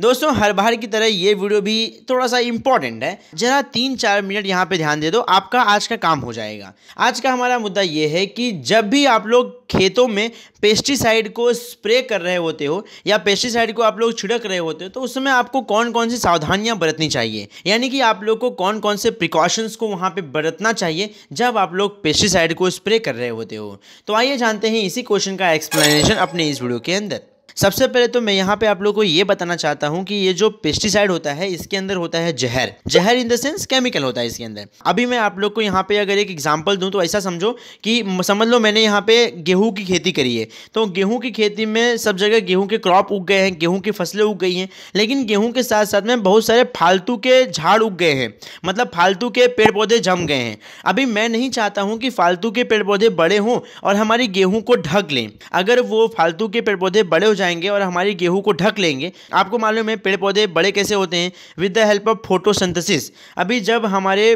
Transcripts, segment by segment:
दोस्तों हर बार की तरह ये वीडियो भी थोड़ा सा इंपॉर्टेंट है जरा तीन चार मिनट यहाँ पे ध्यान दे दो आपका आज का काम हो जाएगा आज का हमारा मुद्दा ये है कि जब भी आप लोग खेतों में पेस्टिसाइड को स्प्रे कर रहे होते हो या पेस्टिसाइड को आप लोग छिड़क रहे होते हो तो उस समय आपको कौन कौन सी सावधानियां बरतनी चाहिए यानी कि आप लोग को कौन कौन से प्रिकॉशंस को वहाँ पे बरतना चाहिए जब आप लोग पेस्टिसाइड को स्प्रे कर रहे होते हो तो आइए जानते हैं इसी क्वेश्चन का एक्सप्लेनेशन अपने इस वीडियो के अंदर सबसे पहले तो मैं यहाँ पे आप लोगों को ये बताना चाहता हूँ कि ये जो पेस्टिसाइड होता है इसके अंदर होता है जहर जहर इन द सेंस केमिकल होता है इसके अंदर अभी मैं आप लोग को यहाँ पे अगर एक एग्जाम्पल दूँ तो ऐसा समझो कि समझ लो मैंने यहाँ पे गेहूँ की खेती करी है तो गेहूँ की खेती में सब जगह गेहूँ के क्रॉप उग गए हैं गेहूँ की फसलें उग गई हैं लेकिन गेहूँ के साथ साथ में बहुत सारे फालतू के झाड़ उग गए हैं मतलब फालतू के पेड़ पौधे जम गए हैं अभी मैं नहीं चाहता हूँ कि फालतू के पेड़ पौधे बड़े हों और हमारी गेहूँ को ढक लें अगर वो फालतू के पेड़ पौधे बड़े हो जाएंगे और हमारी गेहूँ को ढक लेंगे आपको मालूम है पेड़ पौधे बड़े कैसे होते हैं with the help of photosynthesis अभी जब हमारे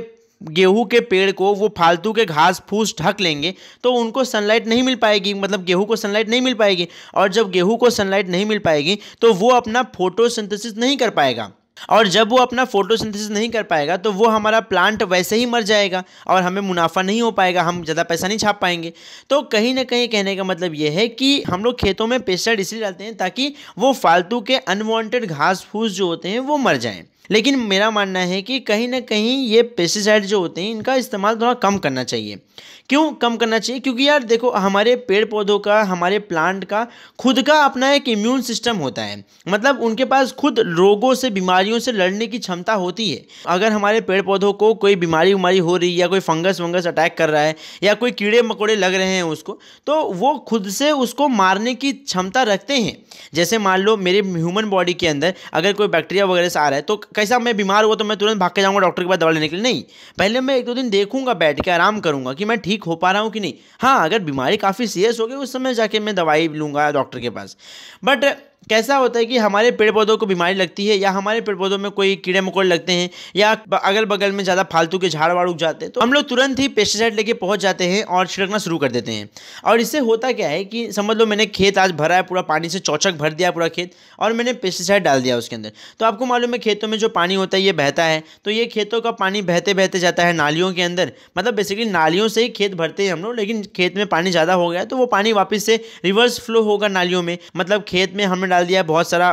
गेहूं के पेड़ को वो फालतू के घास फूस ढक लेंगे तो उनको सनलाइट नहीं मिल पाएगी मतलब गेहूं को सनलाइट नहीं मिल पाएगी और जब गेहूं को सनलाइट नहीं मिल पाएगी तो वो अपना फोटोसिंथेसिस नहीं कर पाएगा और जब वो अपना फोटोसिंथेसिस नहीं कर पाएगा तो वो हमारा प्लांट वैसे ही मर जाएगा और हमें मुनाफा नहीं हो पाएगा हम ज़्यादा पैसा नहीं छाप पाएंगे तो कहीं ना कहीं कहने का मतलब ये है कि हम लोग खेतों में पेस्टाइड इसलिए डालते हैं ताकि वो फालतू के अनवांटेड घास फूस जो होते हैं वो मर जाएँ लेकिन मेरा मानना है कि कहीं ना कहीं ये पेस्टिसाइड जो होते हैं इनका इस्तेमाल थोड़ा कम करना चाहिए क्यों कम करना चाहिए क्योंकि यार देखो हमारे पेड़ पौधों का हमारे प्लांट का खुद का अपना एक इम्यून सिस्टम होता है मतलब उनके पास खुद रोगों से बीमारियों से लड़ने की क्षमता होती है अगर हमारे पेड़ पौधों को कोई बीमारी उमारी हो रही है या कोई फंगस वंगस अटैक कर रहा है या कोई कीड़े मकोड़े लग रहे हैं उसको तो वो खुद से उसको मारने की क्षमता रखते हैं जैसे मान लो मेरे ह्यूमन बॉडी के अंदर अगर कोई बैक्टीरिया वगैरह से आ रहा है तो कैसा मैं बीमार हुआ तो मैं तुरंत भाग के जाऊँगा डॉक्टर के पास दवा लेने के लिए नहीं पहले मैं एक दो दिन देखूंगा बैठ के आराम करूँगा कि मैं ठीक हो पा रहा हूँ कि नहीं हाँ अगर बीमारी काफ़ी सीरियस हो गई उस समय जाके मैं दवाई लूँगा डॉक्टर के पास बट कैसा होता है कि हमारे पेड़ पौधों को बीमारी लगती है या हमारे पेड़ पौधों में कोई कीड़े मकोड़े लगते हैं या अगल बगल में ज़्यादा फालतू के झाड़ वाड़ उग जाते हैं तो हम लोग तुरंत ही पेस्टिसाइड लेके पहुँच जाते हैं और छिड़कना शुरू कर देते हैं और इससे होता क्या है कि समझ लो मैंने खेत आज भरा है पूरा पानी से चौचक भर दिया पूरा खेत और मैंने पेस्टिसाइड डाल दिया उसके अंदर तो आपको मालूम है खेतों में जो पानी होता है ये बहता है तो ये खेतों का पानी बहते बहते जाता है नालियों के अंदर मतलब बेसिकली नालियों से ही खेत भरते हैं हम लोग लेकिन खेत में पानी ज़्यादा हो गया तो वो पानी वापस से रिवर्स फ्लो होगा नालियों में मतलब खेत में हमें डाल दिया है बहुत सारा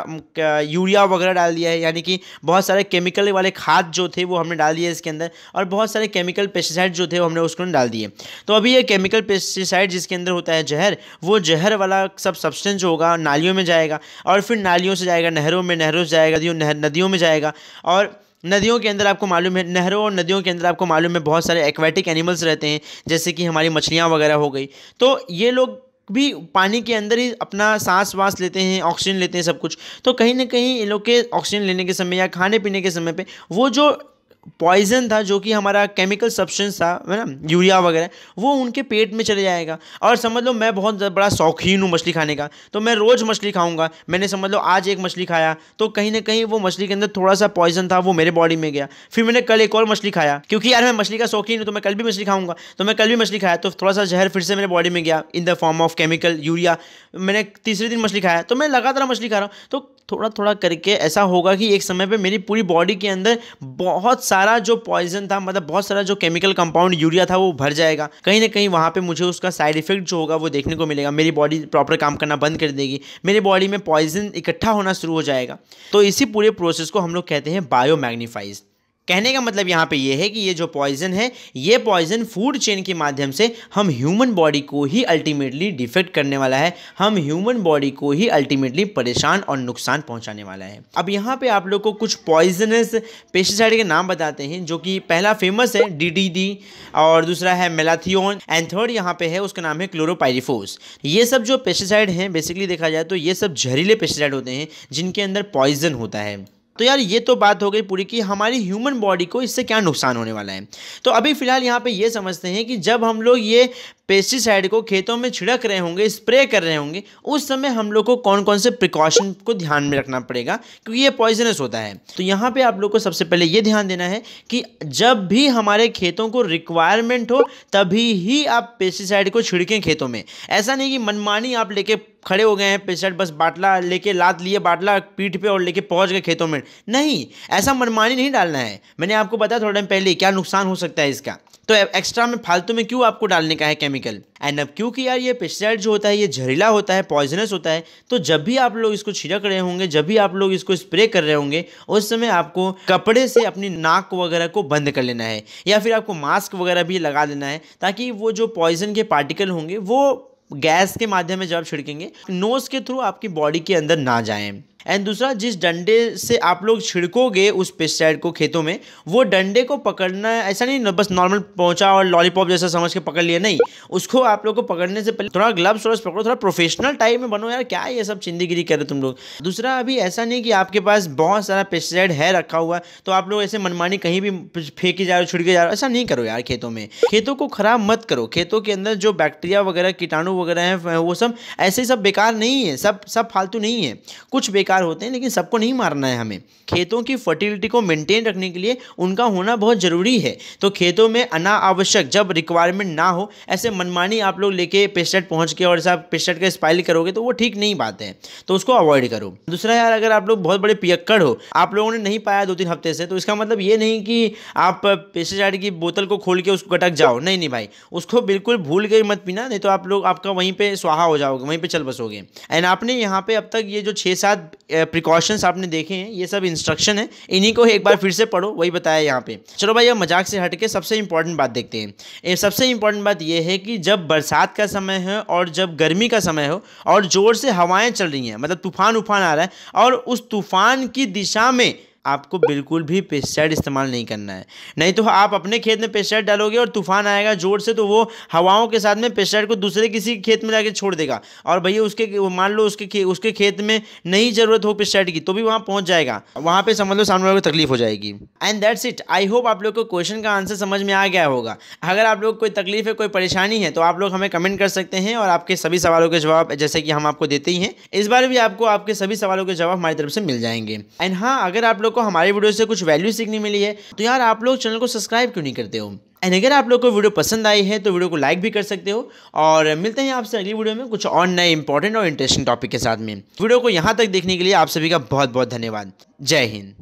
यूरिया वगैरह डाल दिया है यानी कि बहुत सारे केमिकल वाले खाद जो थे वो हमने डाल दिए इसके अंदर और बहुत सारे केमिकल पेस्टिसाइड जो थे वो हमने उसको डाल दिए तो अभी ये केमिकल पेस्टिसाइड जिसके अंदर होता है जहर वो जहर वाला सब सब्सटेंस जो होगा नालियों में जाएगा और फिर नालियों से जाएगा नहरों में नहरों से जाएगा नदियों नहर नदियों में जाएगा और नदियों के अंदर आपको मालूम है नहरों और नदियों के अंदर आपको मालूम है बहुत सारे एक्वेटिक एनिमल्स रहते हैं जैसे कि हमारी मछलियाँ वगैरह हो गई तो ये लोग भी पानी के अंदर ही अपना सांस वास लेते हैं ऑक्सीजन लेते हैं सब कुछ तो कहीं ना कहीं इन लोग के ऑक्सीजन लेने के समय या खाने पीने के समय पर वो जो पॉइजन था जो कि हमारा केमिकल सब्सटेंस था है ना यूरिया वगैरह वो उनके पेट में चले जाएगा और समझ लो मैं बहुत बड़ा शौकीन हूँ मछली खाने का तो मैं रोज़ मछली खाऊंगा मैंने समझ लो आज एक मछली खाया तो कहीं ना कहीं वो मछली के अंदर थोड़ा सा पॉइजन था वो मेरे बॉडी में गया फिर मैंने कल एक और मछली खाया क्योंकि यार मैं मछली का शौकीन हूँ तो मैं कल भी मछली खाऊंगा तो मैं कल भी मछली खाया तो थोड़ा सा जहर फिर से मेरे बॉडी में गया in the form of chemical urea मैंने तीसरे दिन मछली खाया तो मैं लगातार मछली खा रहा हूँ तो थोड़ा थोड़ा करके ऐसा होगा कि एक समय पे मेरी पूरी बॉडी के अंदर बहुत सारा जो पॉइजन था मतलब बहुत सारा जो केमिकल कंपाउंड यूरिया था वो भर जाएगा कहीं ना कहीं वहाँ पर मुझे उसका साइड इफेक्ट जो होगा वो देखने को मिलेगा मेरी बॉडी प्रॉपर काम करना बंद कर देगी मेरी बॉडी में पॉइजन इकट्ठा होना शुरू हो जाएगा तो इसी पूरे प्रोसेस को हम लोग कहते हैं बायो मैग्नीफाइज कहने का मतलब यहाँ पे ये है कि ये जो पॉइजन है ये पॉइजन फूड चेन के माध्यम से हम ह्यूमन बॉडी को ही अल्टीमेटली डिफेक्ट करने वाला है हम ह्यूमन बॉडी को ही अल्टीमेटली परेशान और नुकसान पहुँचाने वाला है अब यहाँ पे आप लोग को कुछ पॉइजनस पेस्टिसाइड के नाम बताते हैं जो कि पहला फेमस है डी और दूसरा है मेलाथियोन एंड थर्ड यहाँ पे है उसका नाम है क्लोरोपाइरिफोस ये सब जो पेस्टिसाइड हैं बेसिकली देखा जाए तो ये सब जहरीले पेस्टिसाइड होते हैं जिनके अंदर पॉइजन होता है तो यार ये तो बात हो गई पूरी कि हमारी ह्यूमन बॉडी को इससे क्या नुकसान होने वाला है तो अभी फ़िलहाल यहाँ पे ये समझते हैं कि जब हम लोग ये पेस्टिसाइड को खेतों में छिड़क रहे होंगे स्प्रे कर रहे होंगे उस समय हम लोग को कौन कौन से प्रिकॉशन को ध्यान में रखना पड़ेगा क्योंकि ये पॉइजनस होता है तो यहाँ पे आप लोग को सबसे पहले ये ध्यान देना है कि जब भी हमारे खेतों को रिक्वायरमेंट हो तभी ही आप पेस्टिसाइड को छिड़कें खेतों में ऐसा नहीं कि मनमानी आप लेके खड़े हो गए हैं पेशेंट बस बाटला लेके लात लिए बाटला पीठ पे और लेके पहुंच गए खेतों में नहीं ऐसा मनमानी नहीं डालना है मैंने आपको बताया थोड़ा टाइम पहले क्या नुकसान हो सकता है इसका तो एक्स्ट्रा में फालतू में क्यों आपको डालने का है केमिकल एंड अब क्योंकि यार ये पेस्टिसाइड जो होता है ये जहरीला होता है पॉइजनस होता है तो जब भी आप लोग इसको छिड़क रहे होंगे जब भी आप लोग इसको स्प्रे कर रहे होंगे उस समय आपको कपड़े से अपनी नाक वगैरह को बंद कर लेना है या फिर आपको मास्क वगैरह भी लगा लेना है ताकि वो जो पॉइजन के पार्टिकल होंगे वो गैस के माध्यम में जब छिड़केंगे नोज के थ्रू आपकी बॉडी के अंदर ना जाएं एंड दूसरा जिस डंडे से आप लोग छिड़कोगे उस पेस्टिसाइड को खेतों में वो डंडे को पकड़ना ऐसा नहीं बस नॉर्मल पहुंचा और लॉलीपॉप जैसा समझ के पकड़ लिया नहीं उसको आप लोग को पकड़ने से पहले थोड़ा ग्लव्स और पकड़ो थोड़ा प्रोफेशनल टाइप में बनो यार क्या ये सब चिंदीगिरी कर रहे तुम लोग दूसरा अभी ऐसा नहीं कि आपके पास बहुत सारा पेस्टिसाइड है रखा हुआ तो आप लोग ऐसे मनमानी कहीं भी फेंके जा रहे हो छिड़के जा रहे हो ऐसा नहीं करो यार खेतों में खेतों को ख़राब मत करो खेतों के अंदर जो बैक्टीरिया वगैरह कीटाणु वगैरह हैं वो सब ऐसे सब बेकार नहीं है सब सब फालतू नहीं है कुछ बेकार शिकार होते हैं लेकिन सबको नहीं मारना है हमें खेतों की फर्टिलिटी को मेंटेन रखने के लिए उनका होना बहुत ज़रूरी है तो खेतों में अनावश्यक जब रिक्वायरमेंट ना हो ऐसे मनमानी आप लोग लेके पेस्टेट पहुँच के और ऐसा पेस्टेट का स्पाइल करोगे तो वो ठीक नहीं बात है तो उसको अवॉइड करो दूसरा यार अगर आप लोग बहुत बड़े पियक्कड़ हो आप लोगों ने नहीं पाया दो तीन हफ्ते से तो इसका मतलब ये नहीं कि आप पेस्टिसाइड की बोतल को खोल के उसको कटक जाओ नहीं नहीं भाई उसको बिल्कुल भूल के मत पीना नहीं तो आप लोग आपका वहीं पे स्वाहा हो जाओगे वहीं पे चल बसोगे एंड आपने यहाँ पे अब तक ये जो छः सात प्रिकॉशंस आपने देखे हैं ये सब इंस्ट्रक्शन है इन्हीं को एक बार फिर से पढ़ो वही बताया यहाँ पे चलो भाई अब मजाक से हट के सबसे इम्पॉर्टेंट बात देखते हैं सबसे इम्पॉर्टेंट बात यह है कि जब बरसात का समय है और जब गर्मी का समय हो और ज़ोर से हवाएँ चल रही हैं मतलब तूफान उफान आ रहा है और उस तूफान की दिशा में आपको बिल्कुल भी पेस्टाइड इस्तेमाल नहीं करना है नहीं तो आप अपने खेत में पेस्टाइड डालोगे और तूफान आएगा जोर से तो वो हवाओं के साथ में पेस्टिसाइड को दूसरे किसी खेत में जाके छोड़ देगा और भैया उसके मान लो उसके उसके खेत में नहीं ज़रूरत हो पेस्टिसाइड की तो भी वहाँ पहुँच जाएगा वहाँ पर समझ लो सामने वाले को तकलीफ हो जाएगी and that's it I hope आप लोग को क्वेश्चन का आंसर समझ में आ गया होगा अगर आप लोग कोई तकलीफ है कोई परेशानी है तो आप लोग हमें कमेंट कर सकते हैं और आपके सभी सवालों के जवाब जैसे कि हम आपको देते ही हैं इस बार भी आपको आपके सभी सवालों के जवाब हमारी तरफ से मिल जाएंगे एंड हाँ अगर आप लोग लोग को हमारी वीडियो से कुछ वैल्यू सीखने मिली है तो यार आप लोग चैनल को सब्सक्राइब क्यों नहीं करते हो एंड अगर आप लोग को वीडियो पसंद आई है तो वीडियो को लाइक भी कर सकते हो और मिलते हैं आपसे अगली वीडियो में कुछ और नए इंपॉर्टेंट और इंटरेस्टिंग टॉपिक के साथ में वीडियो को यहाँ तक देखने के लिए आप सभी का बहुत बहुत धन्यवाद जय हिंद